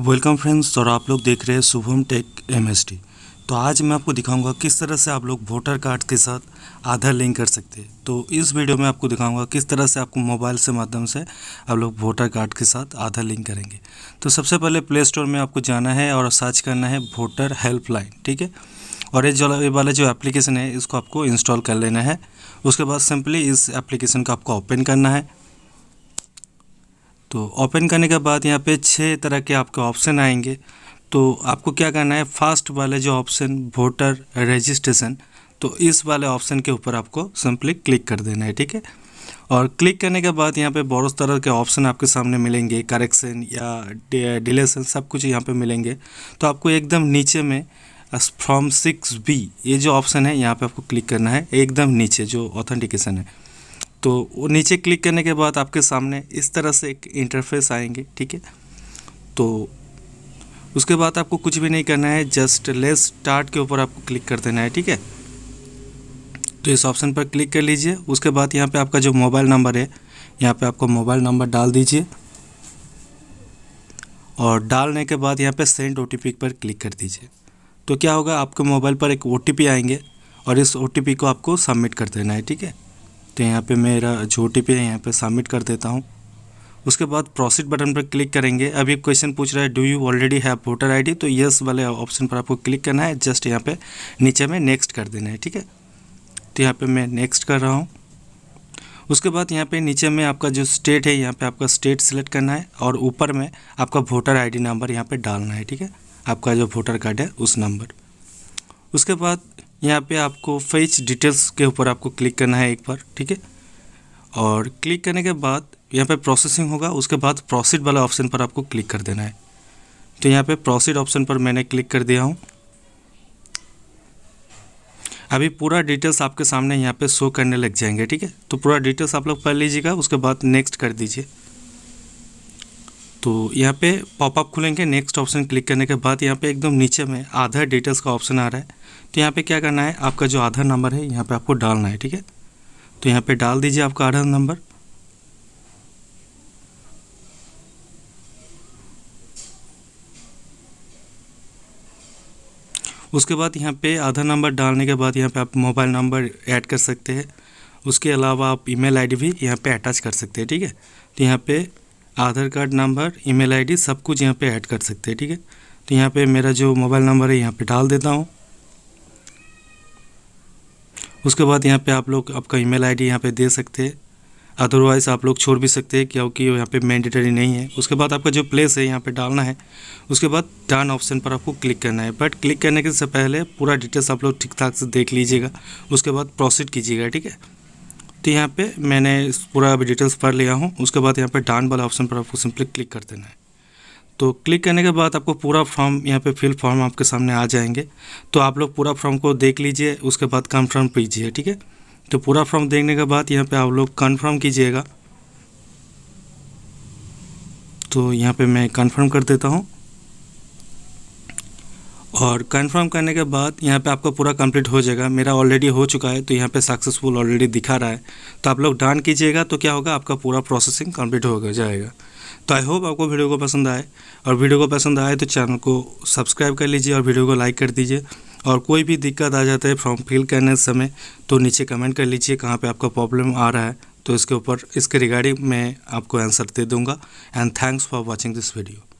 welcome friends और आप लोग देख रहे हैं शुभम टेक एमएसटी तो आज मैं आपको दिखाऊंगा किस तरह से आप लोग वोटर कार्ड के साथ आधार लिंक कर सकते हैं तो इस वीडियो में आपको दिखाऊंगा किस तरह से आपको मोबाइल से माध्यम से आप लोग वोटर कार्ड के साथ आधार लिंक करेंगे तो सबसे पहले प्ले स्टोर में आपको जाना है और सर्च करना है वोटर हेल्पलाइन ठीक है और ये जो ये वाला जो एप्लीकेशन है इसको आपको इंस्टॉल कर लेना है उसके बाद सिंपली इस एप्लीकेशन को आपको ओपन करना है तो ओपन करने के बाद यहाँ पे छः तरह के आपके ऑप्शन आएंगे तो आपको क्या करना है फास्ट वाले जो ऑप्शन वोटर रजिस्ट्रेशन तो इस वाले ऑप्शन के ऊपर आपको सिंपली क्लिक कर देना है ठीक है और क्लिक करने के बाद यहाँ पे बहुत तरह के ऑप्शन आपके सामने मिलेंगे करेक्शन या डिलेशन सब कुछ यहाँ पे मिलेंगे तो आपको एकदम नीचे में फ्रॉम सिक्स बी ये जो ऑप्शन है यहाँ पे आपको क्लिक करना है एकदम नीचे जो ऑथेंटिकेशन है तो नीचे क्लिक करने के बाद आपके सामने इस तरह से एक इंटरफेस आएंगे ठीक है तो उसके बाद आपको कुछ भी नहीं करना है जस्ट लेस स्टार्ट के ऊपर आपको क्लिक कर देना है ठीक है तो इस ऑप्शन पर क्लिक कर लीजिए उसके बाद यहाँ पे आपका जो मोबाइल नंबर है यहाँ पे आपको मोबाइल नंबर डाल दीजिए और डालने के बाद यहाँ पे सेंड ओ पर क्लिक कर दीजिए तो क्या होगा आपके मोबाइल पर एक ओ आएंगे और इस ओ को आपको सबमिट कर देना है ठीक है तो यहाँ पे मेरा जो टी पी है यहाँ पे सबमिट कर देता हूँ उसके बाद प्रोसीड बटन पर क्लिक करेंगे अभी क्वेश्चन पूछ रहा है do you already have voter ID तो यस वाले ऑप्शन पर आपको क्लिक करना है जस्ट यहाँ पर नीचे में नेक्स्ट कर देना है ठीक है तो यहाँ पर मैं नेक्स्ट कर रहा हूँ उसके बाद यहाँ पे नीचे में आपका जो स्टेट है यहाँ पे आपका स्टेट सेलेक्ट करना है और ऊपर में आपका वोटर आईडी नंबर यहाँ पे डालना है ठीक है आपका जो वोटर कार्ड है उस नंबर उसके बाद यहाँ पे आपको फेच डिटेल्स के ऊपर आपको क्लिक करना है एक बार ठीक है और क्लिक करने के बाद यहाँ पे प्रोसेसिंग होगा उसके बाद प्रोसीड वाला ऑप्शन पर आपको क्लिक कर देना है तो यहाँ पे प्रोसीड ऑप्शन पर मैंने क्लिक कर दिया हूँ अभी पूरा डिटेल्स आपके सामने यहाँ पे शो करने लग जाएंगे ठीक है तो पूरा डिटेल्स आप लोग पढ़ लीजिएगा उसके बाद नेक्स्ट कर दीजिए तो यहाँ पे पॉपअप खुलेंगे नेक्स्ट ऑप्शन क्लिक करने के बाद यहाँ पे एकदम नीचे में आधार डिटेल्स का ऑप्शन आ रहा है तो यहाँ पे क्या करना है आपका जो आधार नंबर है यहाँ पे आपको डालना है ठीक है तो यहाँ पे डाल दीजिए आपका आधार नंबर उसके बाद यहाँ पे आधार नंबर डालने के बाद यहाँ पे आप मोबाइल नंबर ऐड कर सकते हैं उसके अलावा आप ईमेल आईडी भी यहाँ पे अटैच कर सकते हैं ठीक है तो यहाँ पे Aadhaar card number email ID सब कुछ यहाँ पे ऐड कर सकते हैं ठीक है तो यहाँ पे मेरा जो मोबाइल नंबर है यहाँ पे डाल देता हूँ उसके बाद यहाँ पे आप लोग आपका ईमेल आईडी यहाँ पे दे सकते हैं अदरवाइज़ आप लोग छोड़ भी सकते हैं क्योंकि यहाँ पे मैंडेटरी नहीं है उसके बाद आपका जो प्लेस है यहाँ पे डालना है उसके बाद डन ऑप्शन पर आपको क्लिक करना है बट क्लिक करने के से पहले पूरा डिटेल्स आप लोग ठीक ठाक से देख लीजिएगा उसके बाद प्रोसीड कीजिएगा ठीक है तो यहाँ पे मैंने पूरा अभी डिटेल्स पढ़ लिया हूँ उसके बाद यहाँ पे डान वाला ऑप्शन पर आपको सिंपली क्लिक कर देना है तो क्लिक करने के बाद आपको पूरा फॉर्म यहाँ पे फिल फॉर्म आपके सामने आ जाएंगे तो आप लोग पूरा फॉर्म को देख लीजिए उसके बाद कन्फर्म कीजिए ठीक है तो पूरा फॉर्म देखने के बाद यहाँ पर आप लोग कन्फर्म कीजिएगा तो यहाँ पर मैं कन्फर्म कर देता हूँ और कंफर्म करने के बाद यहाँ पे आपका पूरा कंप्लीट हो जाएगा मेरा ऑलरेडी हो चुका है तो यहाँ पे सक्सेसफुल ऑलरेडी दिखा रहा है तो आप लोग डन कीजिएगा तो क्या होगा आपका पूरा प्रोसेसिंग कंप्लीट हो जाएगा तो आई होप आपको वीडियो को पसंद आए और वीडियो को पसंद आए तो चैनल को सब्सक्राइब कर लीजिए और वीडियो को लाइक कर दीजिए और कोई भी दिक्कत आ जाता है फॉर्म फिल करने समय तो नीचे कमेंट कर लीजिए कहाँ पर आपका प्रॉब्लम आ रहा है तो इसके ऊपर इसके रिगार्डिंग मैं आपको आंसर दे दूँगा and thanks for watching this video